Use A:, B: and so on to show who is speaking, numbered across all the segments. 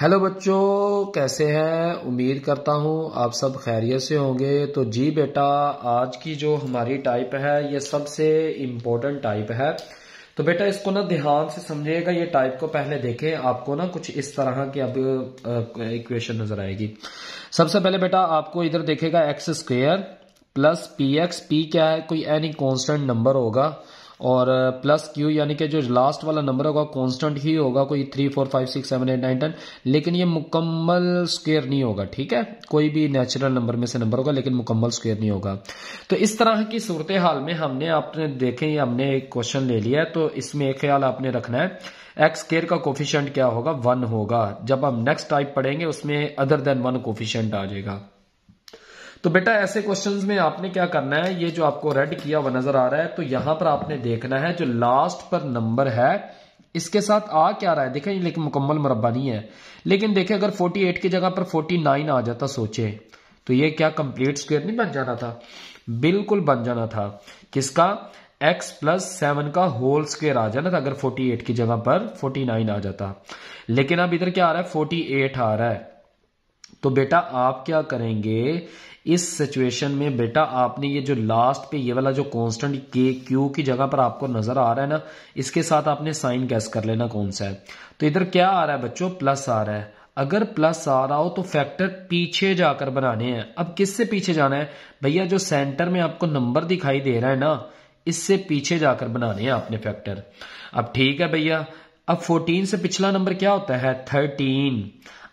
A: hello बच्चों कैसे हैं उम्मीद करता हूँ आप सब खैरियत से होंगे तो जी बेटा आज की जो हमारी टाइप है ये सबसे इम्पोर्टेंट टाइप है तो बेटा इसको ना ध्यान से समझिएगा ये टाइप को पहले देखें आपको ना कुछ इस तरह की अब इक्वेशन नजर आएगी सबसे पहले बेटा आपको इधर देखेगा x square plus P x P क्या है कोई एनी कॉन्स्टेंट नंबर होगा और प्लस क्यू यानी कि जो लास्ट वाला नंबर होगा कांस्टेंट ही होगा कोई three four five six seven eight nine ten लेकिन ये मुकम्मल स्क्वेयर नहीं होगा ठीक है कोई भी नेचुरल नंबर में से नंबर होगा लेकिन मुकम्मल स्क्वेयर नहीं होगा तो इस तरह की सूरत हाल में हमने आपने देखें हमने एक क्वेश्चन ले लिया है तो इसमें एक ख्याल आपने रखना है एक्स केयर का कोफिशियंट क्या होगा वन होगा जब हम नेक्स्ट टाइप पढ़ेंगे उसमें अदर देन वन कोफिशियंट आ जाएगा तो बेटा ऐसे क्वेश्चंस में आपने क्या करना है ये जो आपको रेड किया हुआ नजर आ रहा है तो यहां पर आपने देखना है जो लास्ट पर नंबर है इसके साथ आ क्या रहा है देखें लेकिन मुकम्मल मुरबा नहीं है लेकिन देखे अगर फोर्टी की जगह पर फोर्टी आ जाता सोचे तो ये क्या कंप्लीट स्क्वेयर नहीं बन जाना था बिल्कुल बन जाना था किसका x प्लस सेवन का होल स्क्वेयर आ जाना था अगर 48 की जगह पर 49 आ जाता लेकिन अब इधर क्या आ रहा है 48 आ रहा है तो बेटा आप क्या करेंगे इस सिचुएशन में बेटा आपने ये जो लास्ट पे ये वाला जो कांस्टेंट के क्यू की जगह पर आपको नजर आ रहा है ना इसके साथ आपने साइन गैस कर लेना कौन सा है तो इधर क्या आ रहा है बच्चों प्लस आ रहा है अगर प्लस आ रहा हो तो फैक्टर पीछे जाकर बनाने हैं अब किससे पीछे जाना है भैया जो सेंटर में आपको नंबर दिखाई दे रहा है ना इससे पीछे जाकर बनाने हैं आपने फैक्टर अब ठीक है भैया अब 14 से पिछला नंबर क्या होता है 13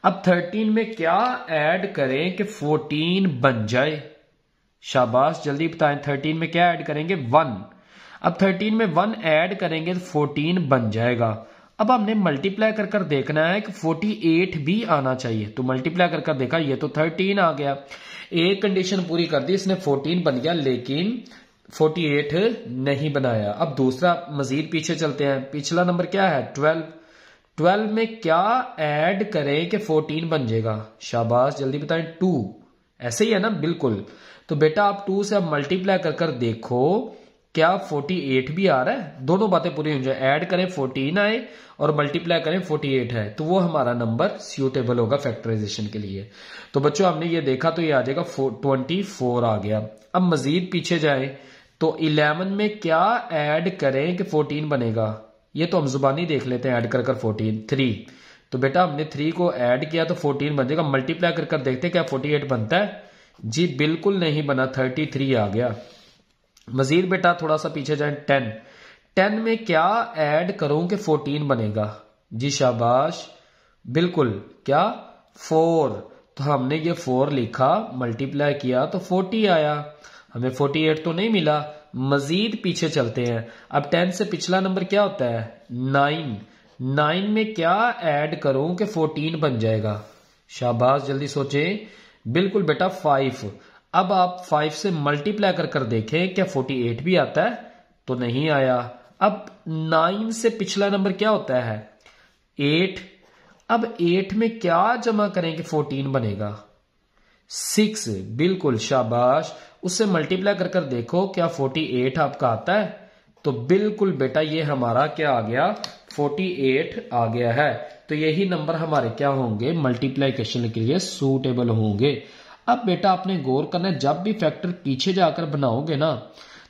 A: अब थर्टीन में क्या ऐड करें कि फोर्टीन बन जाए शाबाश जल्दी बताएं थर्टीन में क्या ऐड करेंगे वन अब थर्टीन में वन ऐड करेंगे तो फोर्टीन बन जाएगा अब हमने मल्टीप्लाई कर कर देखना है कि फोर्टी एट भी आना चाहिए तो मल्टीप्लाई कर कर देखा ये तो थर्टीन आ गया एक कंडीशन पूरी कर दी इसने फोर्टीन बन गया लेकिन फोर्टी एट नहीं बनाया अब दूसरा मजीद पीछे चलते हैं पिछला नंबर क्या है ट्वेल्व ट्वेल्व में क्या ऐड करें कि फोर्टीन बन जाएगा शाबाश जल्दी बताएं टू ऐसे ही है ना बिल्कुल तो बेटा आप टू से आप मल्टीप्लाई कर कर देखो क्या फोर्टी एट भी आ रहा है दोनों बातें पूरी हो जाए ऐड करें फोर्टीन आए और मल्टीप्लाई करें फोर्टी एट है तो वो हमारा नंबर सूटेबल होगा फैक्टराइजेशन के लिए तो बच्चों हमने ये देखा तो ये आ जाएगा ट्वेंटी फोर आ गया अब मजीद पीछे जाए तो इलेवन में क्या ऐड करें कि फोर्टीन बनेगा ये तो हम जुबानी देख लेते हैं ऐड कर कर फोर्टीन थ्री तो बेटा हमने थ्री को ऐड किया तो फोर्टीन बन जाएगा मल्टीप्लाई कर कर देखते क्या फोर्टी एट बनता है जी बिल्कुल नहीं बना थर्टी थ्री आ गया मजीद बेटा थोड़ा सा पीछे जाए टेन टेन में क्या ऐड करूं कि फोर्टीन बनेगा जी शाबाश बिल्कुल क्या फोर तो हमने ये फोर लिखा मल्टीप्लाई किया तो फोर्टी आया हमें फोर्टी एट तो नहीं मिला मजीद पीछे चलते हैं अब टेन से पिछला नंबर क्या होता है नाइन नाइन में क्या ऐड करूं कि फोर्टीन बन जाएगा शाहबाज जल्दी सोचे बिल्कुल बेटा फाइव अब आप फाइव से मल्टीप्लाई कर कर देखें क्या फोर्टी एट भी आता है तो नहीं आया अब नाइन से पिछला नंबर क्या होता है एट अब एट में क्या जमा करें कि फोर्टीन बनेगा सिक्स बिल्कुल शाबाश उससे मल्टीप्लाई कर कर देखो क्या फोर्टी एट आपका आता है तो बिल्कुल बेटा ये हमारा क्या आ गया फोर्टी एट आ गया है तो यही नंबर हमारे क्या होंगे मल्टीप्लाईकेशन के लिए सूटेबल होंगे अब बेटा आपने गौर करना है जब भी फैक्टर पीछे जाकर बनाओगे ना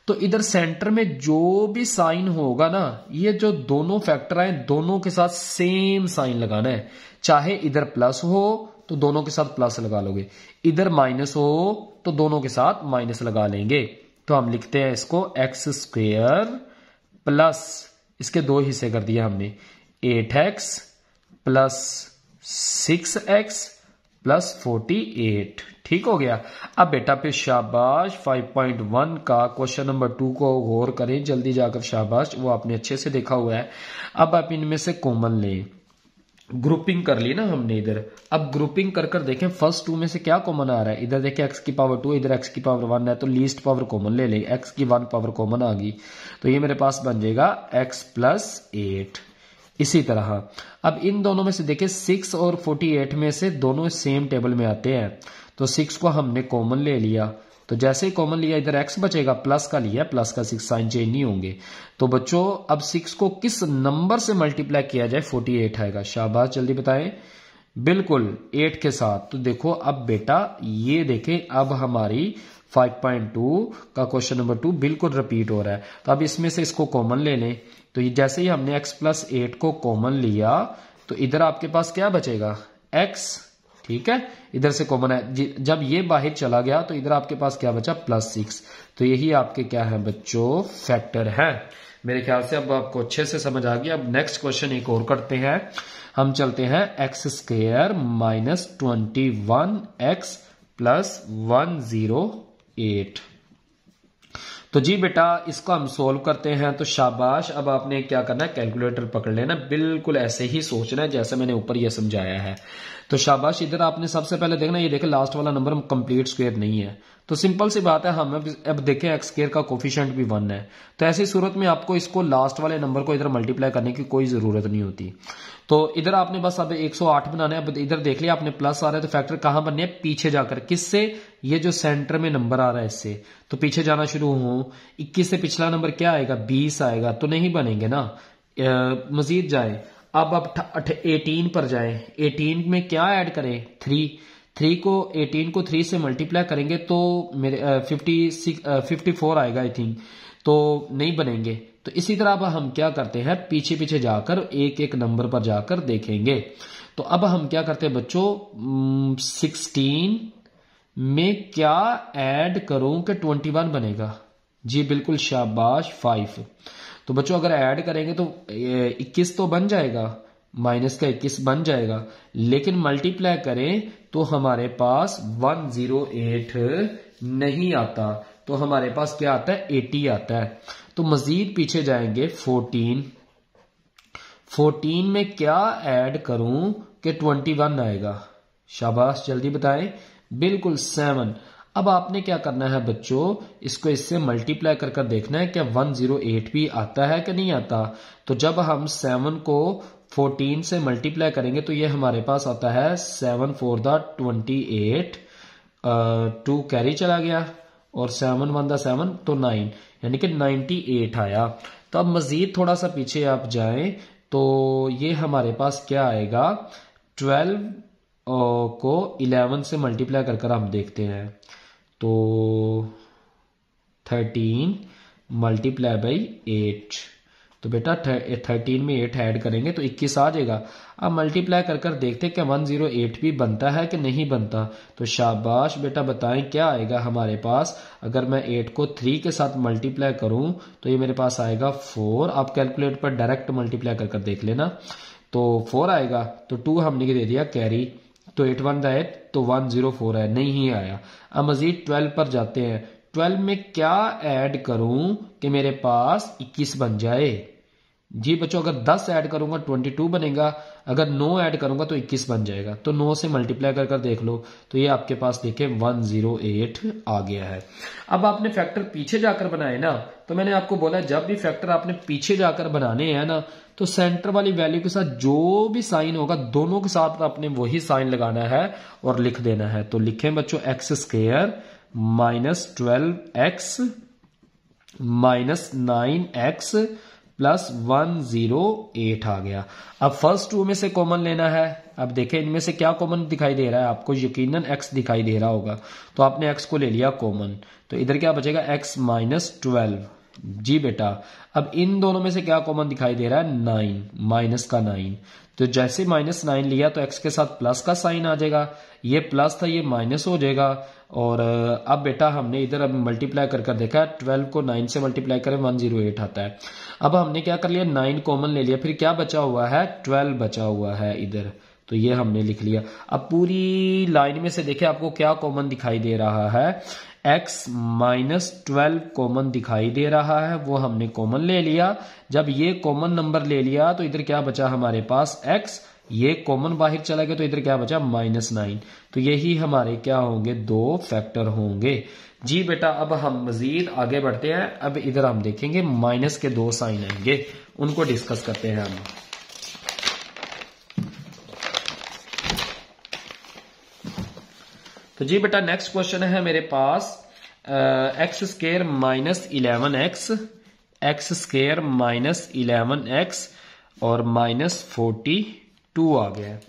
A: तो इधर सेंटर में जो भी साइन होगा ना ये जो दोनों फैक्टर आए दोनों के साथ सेम साइन लगाना है चाहे इधर प्लस हो तो दोनों के साथ प्लस लगा लोगे इधर माइनस हो तो दोनों के साथ माइनस लगा लेंगे तो हम लिखते हैं इसको एक्स स्क्वेयर प्लस इसके दो हिस्से कर दिए हमने eight x plus six x plus forty eight ठीक हो गया अब बेटा पे शाबाश 5.1 का क्वेश्चन नंबर टू को गौर करें जल्दी जाकर शाबाश वो आपने अच्छे से देखा हुआ है अब आप इनमें से कॉमन लें ग्रुपिंग कर ली ना हमने इधर अब ग्रुपिंग कर कर देखें फर्स्ट टू में से क्या कॉमन आ रहा है इधर देखें एक्स की पावर टू इधर एक्स की पावर वन है तो लीस्ट पावर कॉमन ले ले एक्स की वन पावर कॉमन आ गई तो ये मेरे पास बन जाएगा एक्स प्लस एट इसी तरह अब इन दोनों में से देखें सिक्स और फोर्टी एट में से दोनों सेम टेबल में आते हैं तो सिक्स को हमने कॉमन ले लिया तो जैसे ही कॉमन लिया इधर एक्स बचेगा प्लस का लिया प्लस का सिक्स साइन चेंज नहीं होंगे तो बच्चों अब सिक्स को किस नंबर से मल्टीप्लाई किया जाए फोर्टी एट आएगा शाहबाज जल्दी बताएं बिल्कुल एट के साथ तो देखो अब बेटा ये देखें अब हमारी 5.2 का क्वेश्चन नंबर टू बिल्कुल रिपीट हो रहा है तो अब इसमें से इसको कॉमन ले लें तो ये जैसे ही हमने एक्स प्लस एट को कॉमन लिया तो इधर आपके पास क्या बचेगा एक्स ठीक है इधर से कॉमन है जब ये बाहर चला गया तो इधर आपके पास क्या बचा प्लस सिक्स तो यही आपके क्या है बच्चों फैक्टर है मेरे ख्याल से अब आपको अच्छे से समझ आ गया अब नेक्स्ट क्वेश्चन एक और करते हैं हम चलते हैं x square minus twenty one x plus one zero eight तो जी बेटा इसको हम सोल्व करते हैं तो शाबाश अब आपने क्या करना है कैलकुलेटर पकड़ लेना बिल्कुल ऐसे ही सोचना है जैसे मैंने ऊपर ये समझाया है तो शाबाश इधर आपने सबसे पहले देखना ये देखे लास्ट वाला नंबर कंप्लीट स्क्वेयर नहीं है तो सिंपल सी बात है हम अब देखें एक्स स्केयर का कोफिशेंट भी वन है तो ऐसी सूरत में आपको इसको लास्ट वाले नंबर को इधर मल्टीप्लाई करने की कोई जरूरत नहीं होती तो इधर आपने बस अब 108 बनाना है इधर देख लिया आपने प्लस आ रहा है तो फैक्टर कहां बनने पीछे जाकर किससे ये जो सेंटर में नंबर आ रहा है इससे तो पीछे जाना शुरू हो 21 से पिछला नंबर क्या आएगा 20 आएगा तो नहीं बनेंगे ना मजीद जाए अब अब एटीन पर जाए एटीन में क्या ऐड करें थ्री थ्री को एटीन को थ्री से मल्टीप्लाई करेंगे तो मेरे फिफ्टी सिक्स फिफ्टी फोर आएगा आई थिंक तो नहीं बनेंगे तो इसी तरह अब हम क्या करते हैं पीछे पीछे जाकर एक एक नंबर पर जाकर देखेंगे तो अब हम क्या करते हैं बच्चों सिक्सटीन में क्या ऐड करूं कि ट्वेंटी वन बनेगा जी बिल्कुल शाबाश फाइव तो बच्चों अगर ऐड करेंगे तो इक्कीस तो बन जाएगा माइनस का इक्कीस बन जाएगा लेकिन मल्टीप्लाई करें तो हमारे पास वन जीरो एट नहीं आता तो हमारे पास क्या आता है एटी आता है तो मजीद पीछे जाएंगे फोर्टीन फोर्टीन में क्या ऐड करूं कि ट्वेंटी वन आएगा शाबाश जल्दी बताएं बिल्कुल सेवन अब आपने क्या करना है बच्चों इसको इससे मल्टीप्लाई कर कर देखना है क्या 108 भी आता है कि नहीं आता तो जब हम सेवन को 14 से मल्टीप्लाई करेंगे तो ये हमारे पास आता है seven four the twenty eight two carry चला गया और सेवन वन द सेवन तो नाइन यानी कि 98 आया तो अब मज़ीद थोड़ा सा पीछे आप जाएं तो ये हमारे पास क्या आएगा 12 को 11 से मल्टीप्लाई कर कर हम देखते हैं तो 13 मल्टीप्लाई बाई एट तो बेटा थर्टीन में एट ऐड करेंगे तो इक्कीस आ जाएगा अब मल्टीप्लाई कर कर देखते क्या वन जीरो एट भी बनता है कि नहीं बनता तो शाबाश बेटा बताएं क्या आएगा हमारे पास अगर मैं एट को थ्री के साथ मल्टीप्लाई करूं तो ये मेरे पास आएगा फोर आप कैलकुलेट पर डायरेक्ट मल्टीप्लाई कर कर देख लेना तो फोर आएगा तो टू हमने दे दिया कैरी तो एट वन आए तो वन जीरो फोर है नहीं ही आया अब मजीद ट्वेल्व पर जाते हैं ट्वेल्व में क्या ऐड करूं कि मेरे पास इक्कीस बन जाए जी बच्चों अगर 10 ऐड करूंगा 22 बनेगा अगर 9 ऐड करूंगा तो 21 बन जाएगा तो 9 से मल्टीप्लाई कर कर देख लो तो ये आपके पास देखे 108 आ गया है अब आपने फैक्टर पीछे जाकर बनाए ना तो मैंने आपको बोला जब भी फैक्टर आपने पीछे जाकर बनाने हैं ना तो सेंटर वाली वैल्यू के साथ जो भी साइन होगा दोनों के साथ आपने वही साइन लगाना है और लिख देना है तो लिखे बच्चों x square minus twelve x minus nine x plus one zero eight आ गया अब फर्स्ट टू में से कॉमन लेना है अब देखें इनमें से क्या कॉमन दिखाई दे रहा है आपको यकीनन एक्स दिखाई दे रहा होगा तो आपने एक्स को ले लिया कॉमन तो इधर क्या बचेगा एक्स माइनस ट्वेल्व जी बेटा अब इन दोनों में से क्या कॉमन दिखाई दे रहा है नाइन माइनस का नाइन तो जैसे माइनस नाइन लिया तो एक्स के साथ प्लस का साइन आ जाएगा ये प्लस था ये माइनस हो जाएगा और अब बेटा हमने इधर अब मल्टीप्लाई कर कर देखा ट्वेल्व को नाइन से मल्टीप्लाई करें वन जीरो एट आता है अब हमने क्या कर लिया नाइन कॉमन ले लिया फिर क्या बचा हुआ है ट्वेल्व बचा हुआ है इधर तो ये हमने लिख लिया अब पूरी लाइन में से देखे आपको क्या कॉमन दिखाई दे रहा है x माइनस ट्वेल्व कॉमन दिखाई दे रहा है वो हमने कॉमन ले लिया जब ये कॉमन नंबर ले लिया तो इधर क्या बचा हमारे पास x ये कॉमन बाहर चला गया तो इधर क्या बचा माइनस नाइन तो यही हमारे क्या होंगे दो फैक्टर होंगे जी बेटा अब हम मजीद आगे बढ़ते हैं अब इधर हम देखेंगे माइनस के दो साइन आएंगे उनको डिस्कस करते हैं हम तो जी बेटा नेक्स्ट क्वेश्चन है मेरे पास x square minus eleven x x square minus eleven x और माइनस फोर्टी टू आ गया है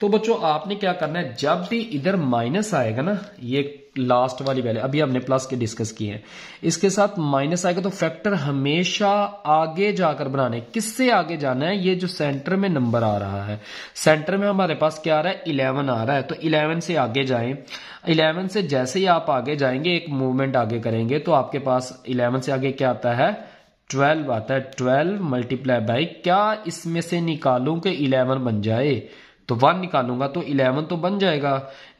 A: तो बच्चों आपने क्या करना है जब भी इधर माइनस आएगा ना ये लास्ट वाली वैल्यू अभी हमने प्लस के डिस्कस किए हैं इसके साथ माइनस आएगा तो फैक्टर हमेशा आगे जाकर बनाने किससे आगे जाना है ये जो सेंटर में नंबर आ रहा है सेंटर में हमारे पास क्या आ रहा है इलेवन आ रहा है तो इलेवन से आगे जाए इलेवन से जैसे ही आप आगे जाएंगे एक मूवमेंट आगे करेंगे तो आपके पास इलेवन से आगे क्या आता है ट्वेल्व आता है ट्वेल्व मल्टीप्लाई बाई क्या इसमें से निकालूं कि इलेवन बन जाए तो वन निकालूंगा तो इलेवन तो बन जाएगा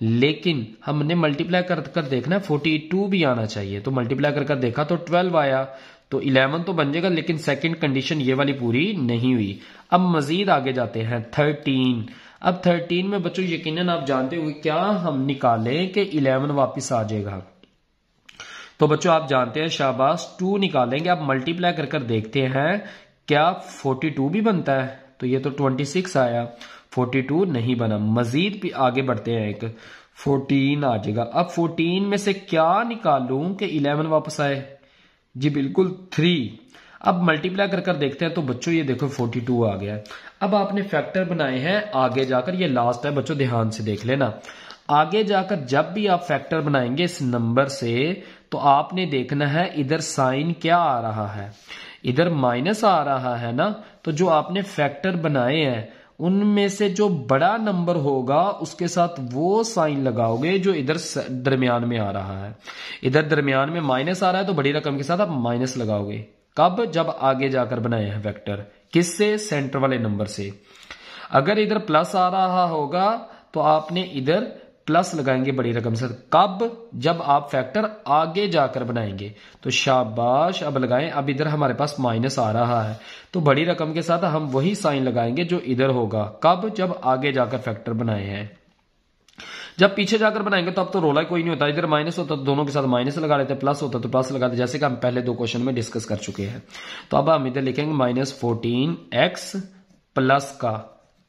A: लेकिन हमने मल्टीप्लाई कर कर देखना फोर्टी टू भी आना चाहिए तो मल्टीप्लाई कर कर देखा तो ट्वेल्व आया तो इलेवन तो बन जाएगा लेकिन सेकंड कंडीशन ये वाली पूरी नहीं हुई अब मजीद आगे जाते हैं थर्टीन अब थर्टीन में बच्चों यकीनन आप जानते हुए क्या हम निकालें कि इलेवन वापिस आ जाएगा तो बच्चों आप जानते हैं शाबाश टू निकालेंगे आप मल्टीप्लाई कर कर देखते हैं क्या फोर्टी टू भी बनता है तो ये तो ट्वेंटी सिक्स आया फोर्टी टू नहीं बना मजीद भी आगे बढ़ते हैं एक फोर्टीन आ जाएगा अब फोर्टीन में से क्या निकालूं कि इलेवन वापस आए जी बिल्कुल थ्री अब मल्टीप्लाई कर कर देखते हैं तो बच्चों ये देखो 42 आ गया है अब आपने फैक्टर बनाए हैं आगे जाकर ये लास्ट है बच्चों ध्यान से देख लेना आगे जाकर जब भी आप फैक्टर बनाएंगे इस नंबर से तो आपने देखना है इधर साइन क्या आ रहा है इधर माइनस आ रहा है ना तो जो आपने फैक्टर बनाए हैं उनमें से जो बड़ा नंबर होगा उसके साथ वो साइन लगाओगे जो इधर दरमियान में आ रहा है इधर दरमियान में माइनस आ रहा है तो बड़ी रकम के साथ आप माइनस लगाओगे कब जब आगे जाकर बनाए हैं वेक्टर किससे सेंटर वाले नंबर से अगर इधर प्लस आ रहा होगा तो आपने इधर प्लस लगाएंगे बड़ी रकम सर कब जब आप फैक्टर आगे जाकर बनाएंगे तो शाबाश अब लगाएं अब इधर हमारे पास माइनस आ रहा है तो बड़ी रकम के साथ हम वही साइन लगाएंगे जो इधर होगा कब जब आगे जाकर फैक्टर बनाए हैं जब पीछे जाकर बनाएंगे तो अब तो रोला कोई नहीं होता इधर माइनस होता तो दोनों के साथ माइनस लगा लेते प्लस होता तो प्लस लगाते जैसे कि हम पहले दो क्वेश्चन में डिस्कस कर चुके हैं तो अब हम इधर लिखेंगे माइनस फोर्टीन एक्स प्लस का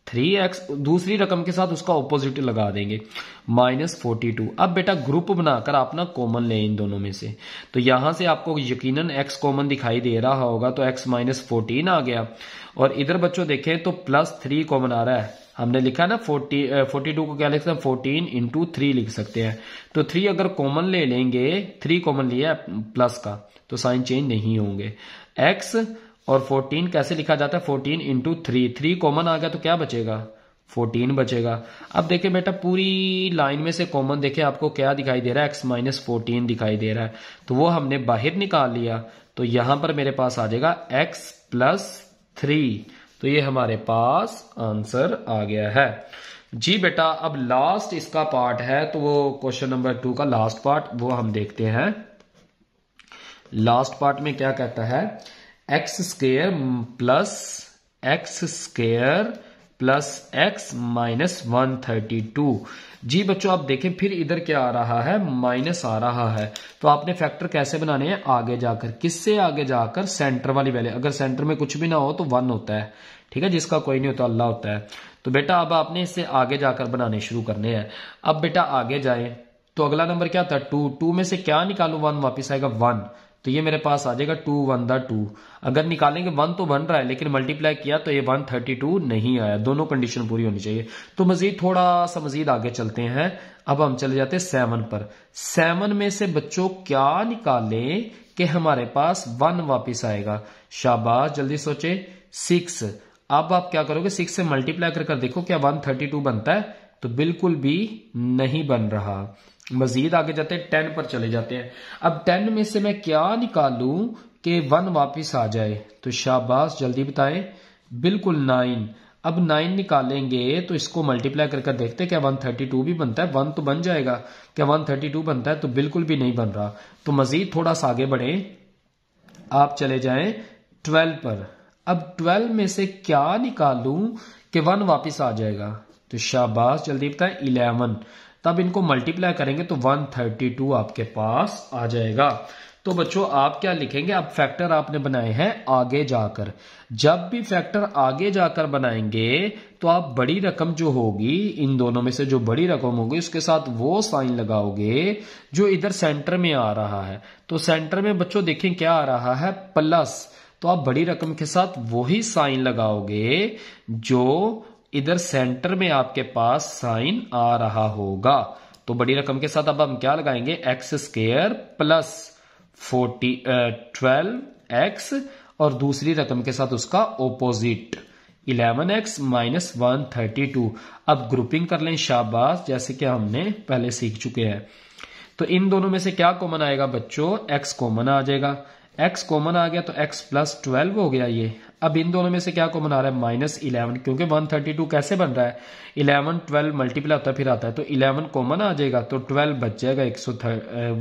A: थ्री एक्स दूसरी रकम के साथ उसका ऑपोजिट लगा देंगे माइनस फोर्टी टू अब बेटा ग्रुप बनाकर अपना कॉमन लें इन दोनों में से तो यहां से आपको यकीनन एक्स कॉमन दिखाई दे रहा होगा तो एक्स माइनस फोर्टीन आ गया और इधर बच्चों देखें तो प्लस थ्री कॉमन आ रहा है हमने लिखा ना फोर्टी फोर्टी टू को क्या लिख सकते हैं फोर्टीन इंटू थ्री लिख सकते हैं तो थ्री अगर कॉमन ले लेंगे थ्री कॉमन लिया प्लस का तो साइन चेंज नहीं होंगे एक्स और फोर्टीन कैसे लिखा जाता है fourteen into three three common आ गया तो क्या बचेगा फोर्टीन बचेगा अब देखिए बेटा पूरी लाइन में से कॉमन देखिए आपको क्या दिखाई दे रहा है एक्स माइनस फोर्टीन दिखाई दे रहा है तो वो हमने बाहर निकाल लिया तो यहां पर मेरे पास आ जाएगा एक्स प्लस थ्री तो ये हमारे पास आंसर आ गया है जी बेटा अब लास्ट इसका पार्ट है तो वो क्वेश्चन नंबर टू का लास्ट पार्ट वो हम देखते हैं लास्ट पार्ट में क्या कहता है x square plus x square plus x minus one thirty two जी बच्चों आप देखें फिर इधर क्या आ रहा है माइनस आ रहा है तो आपने फैक्टर कैसे बनाने हैं आगे जाकर किससे आगे जाकर सेंटर वाली वैल्यू अगर सेंटर में कुछ भी ना हो तो वन होता है ठीक है जिसका कोई नहीं होता अल्लाह होता है तो बेटा अब आपने इससे आगे जाकर बनाने शुरू करने हैं अब बेटा आगे जाए तो अगला नंबर क्या था टू टू में से क्या निकालू वन वापिस आएगा वन तो ये मेरे पास आ जाएगा टू वन द टू अगर निकालेंगे वन तो बन रहा है लेकिन मल्टीप्लाई किया तो ये वन थर्टी टू नहीं आया दोनों कंडीशन पूरी होनी चाहिए तो मजीद थोड़ा सा मजीद आगे चलते हैं अब हम चले जाते हैं सेवन पर सेवन में से बच्चों क्या निकालें कि हमारे पास वन वापिस आएगा शाबाश जल्दी सोचे सिक्स अब आप क्या करोगे सिक्स से मल्टीप्लाई कर देखो क्या वन थर्टी टू बनता है तो बिल्कुल भी नहीं बन रहा मजीद आगे जाते हैं टेन पर चले जाते हैं अब टेन में से मैं क्या निकालू के वन वापिस आ जाए तो शाबाश जल्दी बताए बिल्कुल नाइन अब नाइन निकालेंगे तो इसको मल्टीप्लाई करके देखते हैं क्या वन थर्टी टू भी बनता है वन तो बन जाएगा क्या वन थर्टी टू बनता है तो बिल्कुल भी नहीं बन रहा तो मजीद थोड़ा सा आगे बढ़े आप चले जाए ट्वेल्व पर अब ट्वेल्व में से क्या निकालू के वन वापिस आ जाएगा तो शाबाश जल्दी बताए इलेवन तब इनको मल्टीप्लाई करेंगे तो 132 आपके पास आ जाएगा तो बच्चों आप क्या लिखेंगे अब फैक्टर आपने बनाए हैं आगे जाकर जब भी फैक्टर आगे जाकर बनाएंगे तो आप बड़ी रकम जो होगी इन दोनों में से जो बड़ी रकम होगी उसके साथ वो साइन लगाओगे जो इधर सेंटर में आ रहा है तो सेंटर में बच्चों देखें क्या आ रहा है प्लस तो आप बड़ी रकम के साथ वही साइन लगाओगे जो इधर सेंटर में आपके पास साइन आ रहा होगा तो बड़ी रकम के साथ अब हम क्या लगाएंगे x square plus forty twelve x और दूसरी रकम के साथ उसका opposite eleven x minus one thirty two अब ग्रुपिंग कर लें शाबाश जैसे कि हमने पहले सीख चुके हैं तो इन दोनों में से क्या कॉमन आएगा बच्चों एक्स कॉमन आ जाएगा एक्स कॉमन आ गया तो एक्स प्लस ट्वेल्व हो गया ये अब इन दोनों में से क्या कॉमन आ रहा है माइनस इलेवन क्योंकि वन थर्टी टू कैसे बन रहा है इलेवन ट्वेल्व मल्टीप्लाई होता फिर आता है तो इलेवन कॉमन आ जाएगा तो ट्वेल्व बच जाएगा एक सौ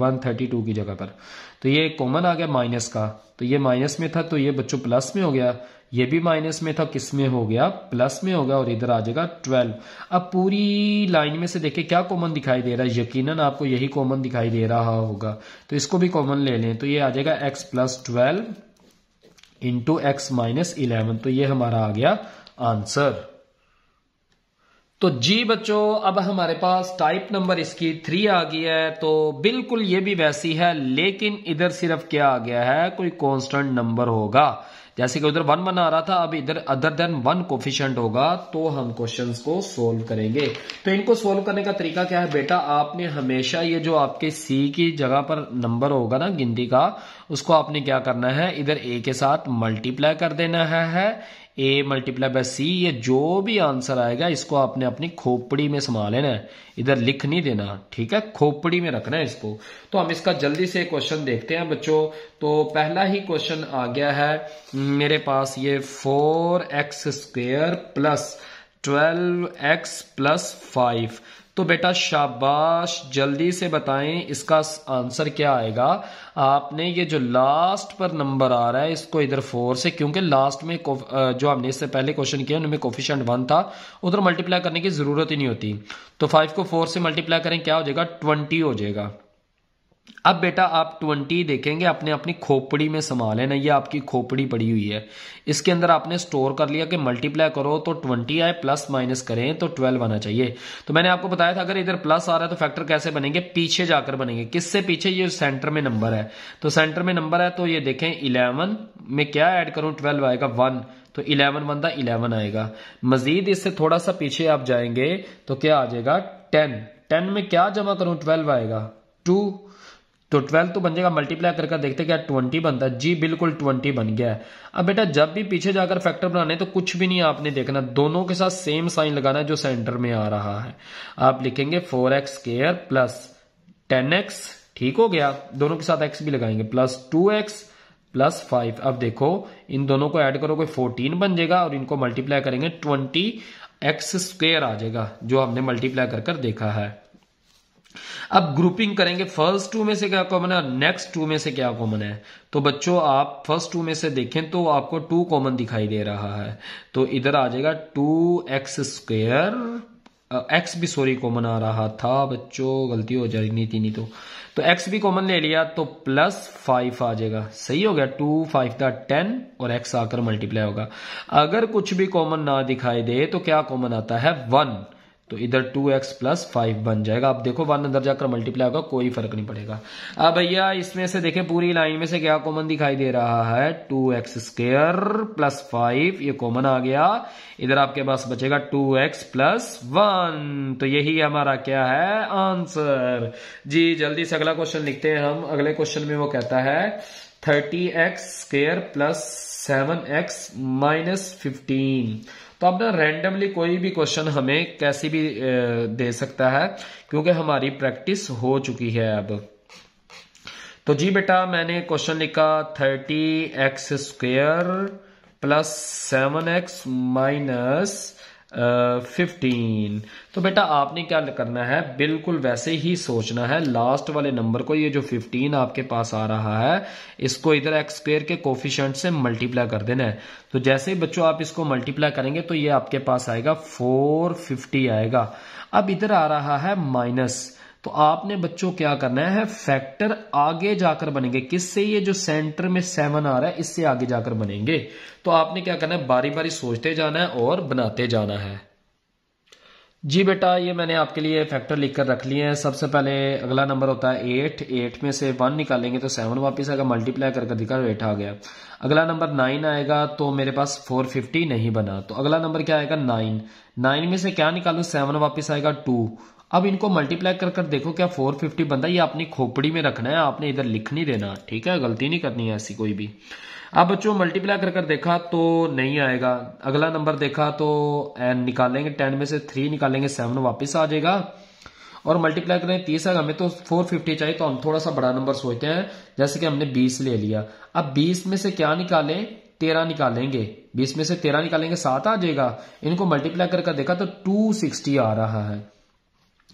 A: वन थर्टी टू की जगह पर तो ये कॉमन आ गया माइनस का तो ये माइनस में था तो ये बच्चों प्लस में हो गया ये भी माइनस में था किस में हो गया प्लस में हो गया और इधर आ जाएगा ट्वेल्व अब पूरी लाइन में से देखे क्या कॉमन दिखाई दे रहा है यकीनन आपको यही कॉमन दिखाई दे रहा होगा तो इसको भी कॉमन ले लें तो ये आ जाएगा x plus twelve into x minus eleven तो ये हमारा आ गया आंसर तो जी बच्चों अब हमारे पास टाइप नंबर इसकी थ्री आ गई है तो बिल्कुल ये भी वैसी है लेकिन इधर सिर्फ क्या आ गया है कोई कांस्टेंट नंबर होगा जैसे कि उधर वन वन आ रहा था अब इधर अदर देन वन कोफिशियंट होगा तो हम क्वेश्चन को सोल्व करेंगे तो इनको सोल्व करने का तरीका क्या है बेटा आपने हमेशा ये जो आपके सी की जगह पर नंबर होगा ना गिनती का उसको आपने क्या करना है इधर ए के साथ मल्टीप्लाई कर देना है, है ए मल्टीप्लाई बाय सी ये जो भी आंसर आएगा इसको आपने अपनी खोपड़ी में संभाल लेना है इधर लिख नहीं देना ठीक है खोपड़ी में रखना है इसको तो हम इसका जल्दी से क्वेश्चन देखते हैं बच्चों तो पहला ही क्वेश्चन आ गया है मेरे पास ये four x square plus twelve x plus five तो बेटा शाबाश जल्दी से बताएं इसका आंसर क्या आएगा आपने ये जो लास्ट पर नंबर आ रहा है इसको इधर फोर से क्योंकि लास्ट में जो हमने इससे पहले क्वेश्चन किया उनमें कोफिशियंट वन था उधर मल्टीप्लाई करने की जरूरत ही नहीं होती तो फाइव को फोर से मल्टीप्लाई करें क्या हो जाएगा ट्वेंटी हो जाएगा अब बेटा आप ट्वेंटी देखेंगे अपने अपनी खोपड़ी में संभाले ना ये आपकी खोपड़ी पड़ी हुई है इसके अंदर आपने स्टोर कर लिया कि मल्टीप्लाई करो तो ट्वेंटी आए प्लस माइनस करें तो ट्वेल्व आना चाहिए तो मैंने आपको बताया था अगर इधर प्लस आ रहा है तो फैक्टर कैसे बनेंगे पीछे जाकर बनेंगे किससे पीछे ये सेंटर में नंबर है तो सेंटर में नंबर है तो ये देखें इलेवन में क्या एड करूं ट्वेल्व आएगा वन तो इलेवन वन था इलेवन आएगा मजीद इससे थोड़ा सा पीछे आप जाएंगे तो क्या आ जाएगा टेन टेन में क्या जमा करूं ट्वेल्व आएगा टू तो ट्वेल्थ तो बन जाएगा मल्टीप्लाई करके कर देखते क्या ट्वेंटी बनता है जी बिल्कुल ट्वेंटी बन गया है अब बेटा जब भी पीछे जाकर फैक्टर बनाने तो कुछ भी नहीं आपने देखना दोनों के साथ सेम साइन लगाना है जो सेंटर में आ रहा है आप लिखेंगे four x square plus ten x ठीक हो गया दोनों के साथ एक्स भी लगाएंगे plus two x plus five अब देखो इन दोनों को करो करोगे फोर्टीन बन जाएगा और इनको मल्टीप्लाई करेंगे ट्वेंटी एक्स स्क्वेयर आ जाएगा जो हमने मल्टीप्लाई कर देखा है अब ग्रुपिंग करेंगे फर्स्ट टू में से क्या कॉमन है नेक्स्ट टू में से क्या कॉमन है तो बच्चों आप फर्स्ट टू में से देखें तो आपको टू कॉमन दिखाई दे रहा है तो इधर आ जाएगा टू एक्स स्क्वेयर एक्स भी सॉरी कॉमन आ रहा था बच्चों गलती हो जा रही थी नहीं तो तो एक्स भी कॉमन ले लिया तो प्लस फाइव आ जाएगा सही हो गया टू फाइव था टेन और एक्स आकर मल्टीप्लाई होगा अगर कुछ भी कॉमन ना दिखाई दे तो क्या कॉमन आता है वन तो इधर टू एक्स प्लस फाइव बन जाएगा आप देखो वन अंदर जाकर मल्टीप्लाई होगा कोई फर्क नहीं पड़ेगा अब भैया इसमें से देखें पूरी लाइन में से क्या कॉमन दिखाई दे रहा है two x square plus five ये कॉमन आ गया इधर आपके पास बचेगा टू एक्स प्लस वन तो यही हमारा क्या है आंसर जी जल्दी से अगला क्वेश्चन लिखते हैं हम अगले क्वेश्चन में वो कहता है thirty x square plus seven x minus fifteen तो आप ना रैंडमली कोई भी क्वेश्चन हमें कैसी भी दे सकता है क्योंकि हमारी प्रैक्टिस हो चुकी है अब तो जी बेटा मैंने क्वेश्चन लिखा thirty x square plus seven x minus fifteen तो बेटा आपने क्या करना है बिल्कुल वैसे ही सोचना है लास्ट वाले नंबर को ये जो फिफ्टीन आपके पास आ रहा है इसको इधर एक्स स्क्वेयर के कोफिशेंट से मल्टीप्लाई कर देना है तो जैसे ही बच्चों आप इसको मल्टीप्लाई करेंगे तो ये आपके पास आएगा फोर फिफ्टी आएगा अब इधर आ रहा है माइनस तो आपने बच्चों क्या करना है फैक्टर आगे जाकर बनेंगे किससे ये जो सेंटर में सेवन आ रहा है इससे आगे जाकर बनेंगे तो आपने क्या करना है बारी बारी सोचते जाना है और बनाते जाना है जी बेटा ये मैंने आपके लिए फैक्टर लिखकर रख लिए हैं सबसे पहले अगला नंबर होता है एट एट में से वन निकालेंगे तो सेवन वापस आएगा मल्टीप्लाई करके दिखा एट आ गया अगला नंबर नाइन आएगा तो मेरे पास फोर फिफ्टी नहीं बना तो अगला नंबर क्या आएगा नाइन नाइन में से क्या निकालू सेवन वापिस आएगा टू अब इनको मल्टीप्लाई कर कर देखो क्या फोर फिफ्टी बनता है ये अपनी खोपड़ी में रखना है आपने इधर लिख नहीं देना ठीक है गलती नहीं करनी है ऐसी कोई भी अब बच्चों मल्टीप्लाई कर कर देखा तो नहीं आएगा अगला नंबर देखा तो एन निकालेंगे टेन में से थ्री निकालेंगे सेवन वापस आ जाएगा और मल्टीप्लाई करें तीस आएगा हमें तो फोर फिफ्टी चाहिए तो हम थोड़ा सा बड़ा नंबर सोचते हैं जैसे कि हमने बीस ले लिया अब बीस में से क्या निकालें तेरह निकालेंगे बीस में से तेरह निकालेंगे सात आ जाएगा इनको मल्टीप्लाई करके देखा तो टू सिक्सटी आ रहा है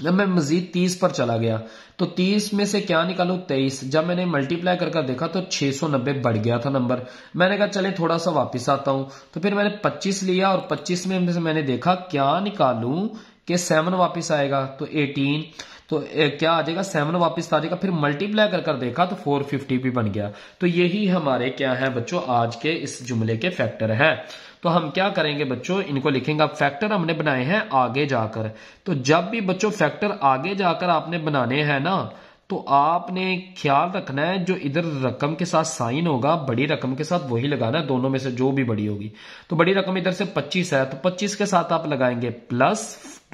A: जब मैं मजीद तीस पर चला गया तो तीस में से क्या निकालू तेईस जब मैंने मल्टीप्लाई कर कर देखा तो सौ नब्बे बढ़ गया था नंबर मैंने कहा चले थोड़ा सा वापस आता हूं तो फिर मैंने पच्चीस लिया और पच्चीस में से मैंने देखा क्या निकालू के सेवन वापस आएगा तो एटीन तो क्या आ जाएगा सेवन वापिस आ जाएगा फिर मल्टीप्लाई कर कर देखा तो फोर फिफ्टी भी बन गया तो यही हमारे क्या है बच्चों आज के इस जुमले के फैक्टर है तो हम क्या करेंगे बच्चों इनको लिखेंगे फैक्टर हमने बनाए हैं आगे जाकर तो जब भी बच्चों फैक्टर आगे जाकर आपने बनाने हैं ना तो आपने ख्याल रखना है जो इधर रकम के साथ साइन होगा बड़ी रकम के साथ वही लगाना है दोनों में से जो भी बड़ी होगी तो बड़ी रकम इधर से 25 है तो 25 के साथ आप लगाएंगे प्लस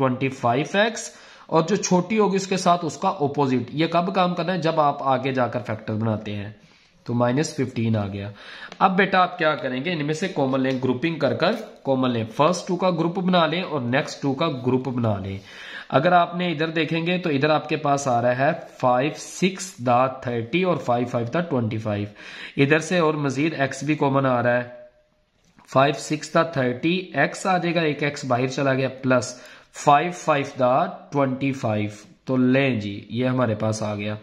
A: 25x और जो छोटी होगी उसके साथ उसका ओपोजिट ये कब काम करना है जब आप आगे जाकर फैक्टर बनाते हैं तो माइनस फिफ्टीन आ गया अब बेटा आप क्या करेंगे इनमें से कॉमन लें ग्रुपिंग कर कर कॉमन लें फर्स्ट टू का ग्रुप बना लें और नेक्स्ट टू का ग्रुप बना लें अगर आपने इधर देखेंगे तो इधर आपके पास आ रहा है फाइव सिक्स द थर्टी और five five the twenty five इधर से और मजीद एक्स भी कॉमन आ रहा है five six the thirty x आ जाएगा एक एक्स बाहर चला गया plus five five the twenty five तो ले जी ये हमारे पास आ गया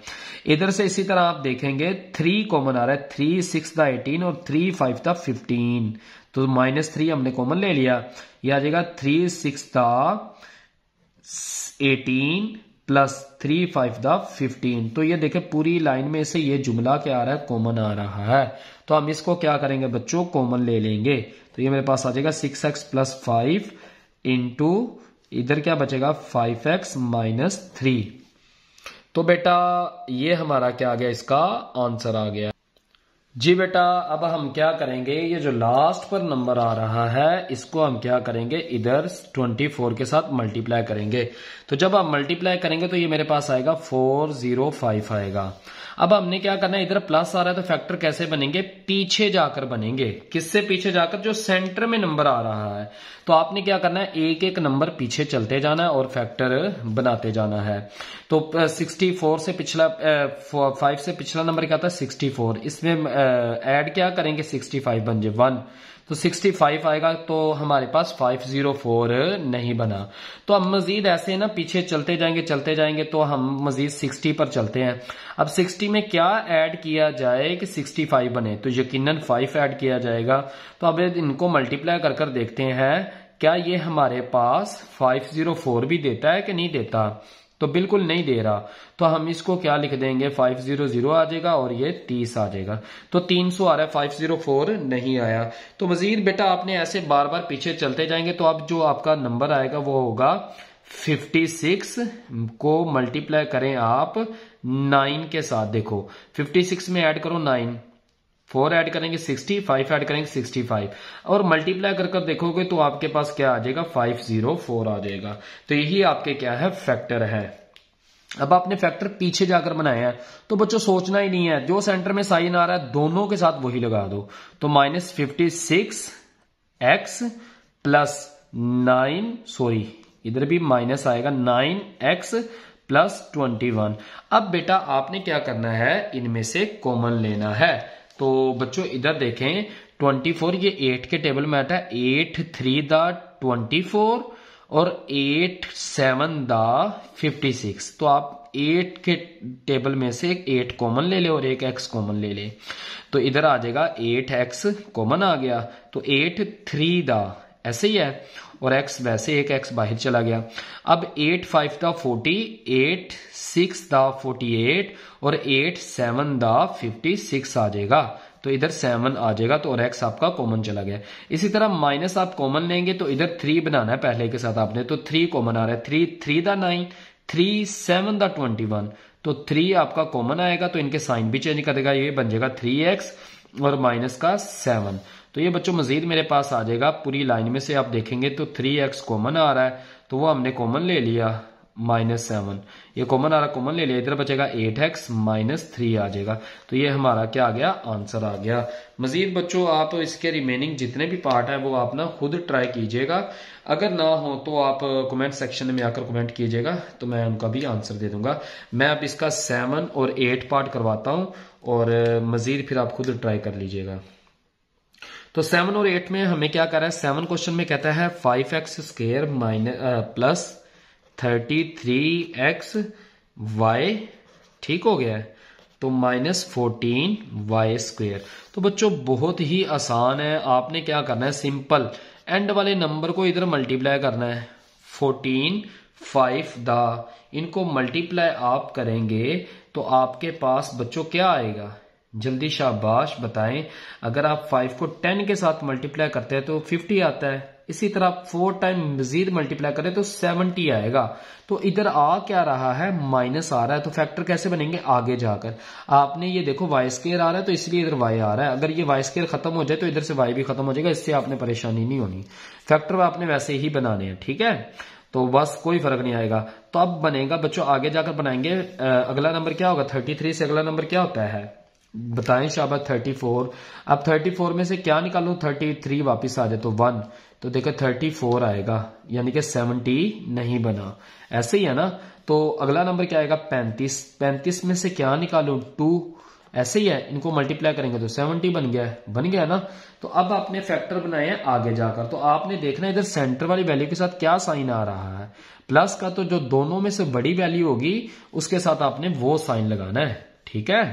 A: इधर से इसी तरह आप देखेंगे थ्री कॉमन आ रहा है थ्री सिक्स था एटीन और थ्री फाइव था फिफ्टीन तो माइनस थ्री हमने कॉमन ले लिया ये आ जाएगा थ्री सिक्स था eighteen plus three five the fifteen तो ये देखे पूरी लाइन में से ये जुमला क्या आ रहा है कॉमन आ रहा है तो हम इसको क्या करेंगे बच्चों कॉमन ले लेंगे तो ये मेरे पास आ जाएगा six x plus five into इधर क्या बचेगा फाइव एक्स माइनस थ्री तो बेटा ये हमारा क्या आ गया इसका आंसर आ गया जी बेटा अब हम क्या करेंगे ये जो लास्ट पर नंबर आ रहा है इसको हम क्या करेंगे इधर 24 के साथ मल्टीप्लाई करेंगे तो जब आप मल्टीप्लाई करेंगे तो ये मेरे पास आएगा 405 आएगा अब हमने क्या करना है इधर प्लस आ रहा है तो फैक्टर कैसे बनेंगे पीछे जाकर बनेंगे किससे पीछे जाकर जो सेंटर में नंबर आ रहा है तो आपने क्या करना है एक एक नंबर पीछे चलते जाना है और फैक्टर बनाते जाना है तो सिक्सटी फोर से पिछला फाइव से पिछला नंबर क्या था सिक्सटी फोर इसमें ऐड क्या करेंगे सिक्सटी फाइव बन जाए वन तो 65 आएगा तो हमारे पास 504 नहीं बना तो अब मजीद ऐसे ना पीछे चलते जाएंगे चलते जाएंगे तो हम मजीद 60 पर चलते हैं अब 60 में क्या ऐड किया जाए कि 65 बने तो यकीनन 5 ऐड किया जाएगा तो अब इनको मल्टीप्लाई कर कर देखते हैं क्या ये हमारे पास 504 भी देता है कि नहीं देता तो बिल्कुल नहीं दे रहा तो हम इसको क्या लिख देंगे 500 आ जाएगा और ये 30 आ जाएगा तो 300 आ रहा है 504 नहीं आया तो मजीद बेटा आपने ऐसे बार बार पीछे चलते जाएंगे तो अब जो आपका नंबर आएगा वो होगा 56 को मल्टीप्लाई करें आप 9 के साथ देखो 56 में ऐड करो फोर ऐड करेंगे सिक्सटी फाइव ऐड करेंगे सिक्सटी फाइव और मल्टीप्लाई कर कर देखोगे तो आपके पास क्या आ जाएगा फाइव जीरो फोर आ जाएगा तो यही आपके क्या है फैक्टर है अब आपने फैक्टर पीछे जाकर बनाया है तो बच्चों सोचना ही नहीं है जो सेंटर में साइन आ रहा है दोनों के साथ वही लगा दो तो minus fifty six x plus nine sorry इधर भी माइनस आएगा nine x plus twenty one अब बेटा आपने क्या करना है इनमें से कॉमन लेना है तो बच्चों इधर देखें ट्वेंटी फोर ये एट के टेबल में आता है eight three the twenty four और एट सेवन द 56 सिक्स तो आप एट के टेबल में से एक एट कॉमन ले ले और एक एक्स कॉमन ले ले तो इधर आ जाएगा एट एक्स कॉमन आ गया तो एट थ्री द ऐसे ही है और x वैसे एक x बाहर चला गया अब eight five the forty eight six the forty eight और eight seven the fifty six आ जाएगा तो इधर सेवन आ जाएगा तो और एक्स आपका कॉमन चला गया इसी तरह माइनस आप कॉमन लेंगे तो इधर थ्री बनाना है पहले के साथ आपने तो थ्री कॉमन आ रहा है three three the nine three seven the twenty one तो थ्री आपका कॉमन आएगा तो इनके साइन भी चेंज करेगा ये बन जाएगा थ्री एक्स और माइनस का सेवन तो ये बच्चों मजीद मेरे पास आ जाएगा पूरी लाइन में से आप देखेंगे तो थ्री एक्स कॉमन आ रहा है तो वो हमने कॉमन ले लिया माइनस सेवन ये कॉमन आ रहा कॉमन ले लिया इधर बचेगा एट एक्स माइनस थ्री आ जाएगा तो ये हमारा क्या आ गया आंसर आ गया मजीद बच्चों आप इसके रिमेनिंग जितने भी पार्ट है वो आप ना खुद ट्राई कीजिएगा अगर ना हो तो आप कमेंट सेक्शन में आकर कमेंट कीजिएगा तो मैं उनका भी आंसर दे दूंगा मैं अब इसका सेवन और एट पार्ट करवाता हूँ और मजीद फिर आप खुद ट्राई कर लीजिएगा तो सेवन और एट में हमें क्या करा है सेवन क्वेश्चन में कहता है five x square minus plus thirty three x y ठीक हो गया तो माइनस फोर्टीन वाई स्क्वेयर तो बच्चों बहुत ही आसान है आपने क्या करना है सिंपल एंड वाले नंबर को इधर मल्टीप्लाई करना है फोर्टीन फाइव द इनको मल्टीप्लाई आप करेंगे तो आपके पास बच्चों क्या आएगा जल्दी शाबाश बताएं अगर आप फाइव को टेन के साथ मल्टीप्लाई करते हैं तो फिफ्टी आता है इसी तरह आप फोर टाइम मजीद मल्टीप्लाई करें तो सेवनटी आएगा तो इधर आ क्या रहा है माइनस आ रहा है तो फैक्टर कैसे बनेंगे आगे जाकर आपने ये देखो वाई स्केयर आ रहा है तो इसलिए इधर वाई आ रहा है अगर ये वाई स्केयर खत्म हो जाए तो इधर से वाई भी खत्म हो जाएगा इससे आपने परेशानी नहीं होनी फैक्टर आपने वैसे ही बनाने हैं ठीक है तो बस कोई फर्क नहीं आएगा तो अब बनेगा बच्चों आगे जाकर बनाएंगे अगला नंबर क्या होगा थर्टी थ्री से अगला नंबर क्या होता है बताएं शाबा थर्टी फोर अब थर्टी फोर में से क्या निकालू थर्टी थ्री वापिस आ जाए तो वन तो देखो थर्टी फोर आएगा यानी कि सेवनटी नहीं बना ऐसे ही है ना तो अगला नंबर क्या आएगा पैंतीस पैंतीस में से क्या निकालू टू ऐसे ही है इनको मल्टीप्लाई करेंगे तो सेवनटी बन गया है बन गया ना तो अब आपने फैक्टर बनाए हैं आगे जाकर तो आपने देखना इधर सेंटर वाली वैल्यू के साथ क्या साइन आ रहा है प्लस का तो जो दोनों में से बड़ी वैल्यू होगी उसके साथ आपने वो साइन लगाना है ठीक है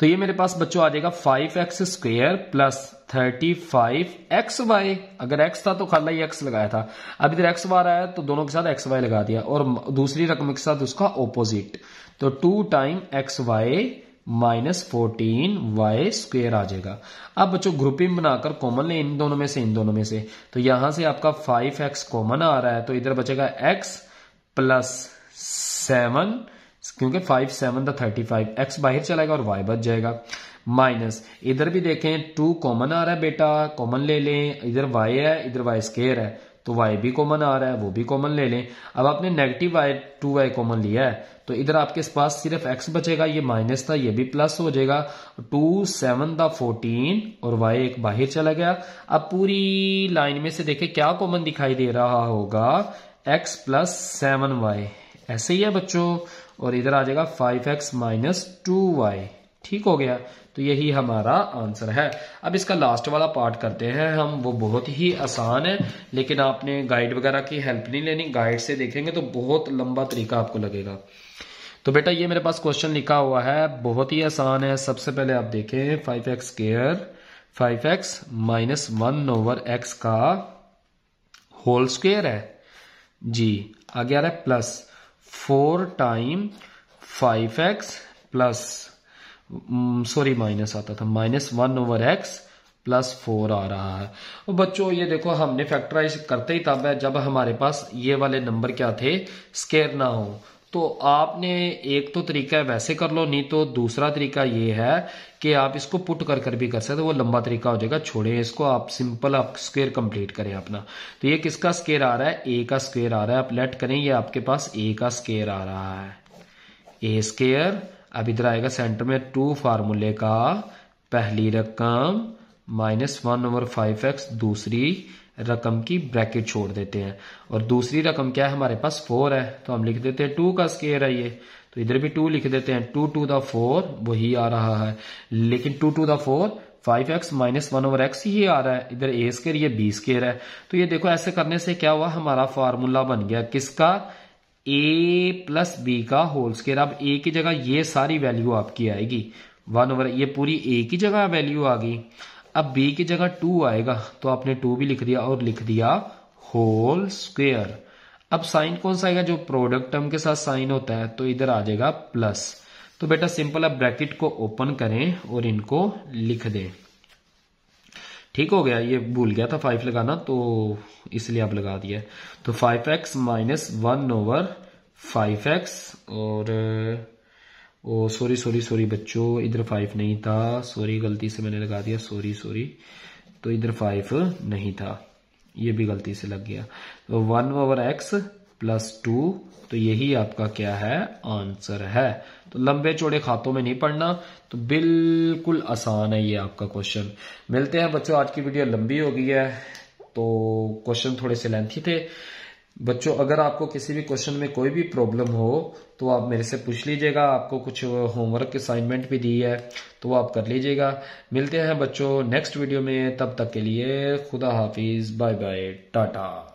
A: तो ये मेरे पास बच्चों आ जाएगा five x square plus thirty five x y अगर एक्स था तो खाली ही एक्स लगाया था अब इधर एक्स बार आया तो दोनों के साथ एक्स वाई लगा दिया और दूसरी रकम के साथ उसका ओपोजिट तो two time x y minus fourteen y square आ जाएगा अब बच्चों ग्रुपिंग बनाकर कॉमन ले इन दोनों में से इन दोनों में से तो यहां से आपका फाइव एक्स कॉमन आ रहा है तो इधर बचेगा एक्स प्लस सेवन क्योंकि फाइव सेवन था थर्टी फाइव एक्स बाहर चलाएगा और वाई बच जाएगा माइनस इधर भी देखें टू कॉमन आ रहा है बेटा कॉमन ले लें इधर वाई है इधर वाई स्केयर है तो वाई भी कॉमन आ रहा है वो भी कॉमन ले लें अब आपने नेगेटिव y 2y कॉमन लिया है तो इधर आपके पास सिर्फ एक्स बचेगा ये माइनस था ये भी प्लस हो जाएगा टू सेवन था फोर्टीन और वाई एक बाहर चला गया अब पूरी लाइन में से देखे क्या कॉमन दिखाई दे रहा होगा एक्स प्लस सेवन वाई ऐसे ही है बच्चों और इधर आ जाएगा five x minus two y ठीक हो गया तो यही हमारा आंसर है अब इसका लास्ट वाला पार्ट करते हैं हम वो बहुत ही आसान है लेकिन आपने गाइड वगैरह की हेल्प नहीं लेनी गाइड से देखेंगे तो बहुत लंबा तरीका आपको लगेगा तो बेटा ये मेरे पास क्वेश्चन लिखा हुआ है बहुत ही आसान है सबसे पहले आप देखें five x square five x minus one over x का होल स्क्वेयर है जी आगे आ रहा है plus four time five x plus sorry minus आता था minus one over x plus four आ रहा है और बच्चों ये देखो हमने फैक्टराइज करते ही तब है जब हमारे पास ये वाले नंबर क्या थे स्केयर ना हो तो आपने एक तो तरीका वैसे कर लो नहीं तो दूसरा तरीका ये है कि आप इसको पुट कर कर भी कर सकते वो लंबा तरीका हो जाएगा छोड़ें इसको आप सिंपल आप स्क्वेयर कंप्लीट करें अपना तो ये किसका स्केयर आ रहा है ए का स्क्वेयर आ रहा है आप लेट करें ये आपके पास ए का स्केयर आ रहा है ए स्केयर अब इधर आएगा सेंटर में टू फार्मूले का पहली रकम minus one over five x दूसरी रकम की ब्रैकेट छोड़ देते हैं और दूसरी रकम क्या है हमारे पास फोर है तो हम लिख देते हैं टू का स्केयर है ये तो इधर भी टू लिख देते हैं टू टू द फोर वही आ रहा है लेकिन two two the four five x minus one over x ये आ रहा है इधर ए स्केयर ये बी स्केयर है तो ये देखो ऐसे करने से क्या हुआ हमारा फॉर्मूला बन गया किसका ए प्लस बी का होल स्केयर अब ए की जगह ये सारी वैल्यू आपकी आएगी वन ओवर ये पूरी ए की जगह वैल्यू आ गई अब b की जगह टू आएगा तो आपने टू भी लिख दिया और लिख दिया होल स्क्वेयर अब साइन कौन सा आएगा जो प्रोडक्ट टर्म के साथ साइन होता है तो इधर आ जाएगा प्लस तो बेटा सिंपल आप ब्रैकेट को ओपन करें और इनको लिख दें ठीक हो गया ये भूल गया था फाइव लगाना तो इसलिए आप लगा दिया तो five x minus one over five x और ओ सॉरी सॉरी सॉरी बच्चों इधर फाइव नहीं था सॉरी गलती से मैंने लगा दिया सॉरी सॉरी तो इधर फाइव नहीं था ये भी गलती से लग गया तो one over x plus two तो यही आपका क्या है आंसर है तो लंबे चौड़े खातों में नहीं पढ़ना तो बिल्कुल आसान है ये आपका क्वेश्चन मिलते हैं बच्चों आज की वीडियो लंबी हो गई है तो क्वेश्चन थोड़े से लेंथी थे बच्चों अगर आपको किसी भी क्वेश्चन में कोई भी प्रॉब्लम हो तो आप मेरे से पूछ लीजिएगा आपको कुछ होमवर्क असाइनमेंट भी दी है तो वो आप कर लीजिएगा मिलते हैं बच्चों नेक्स्ट वीडियो में तब तक के लिए खुदा हाफिज़ बाय बाय टाटा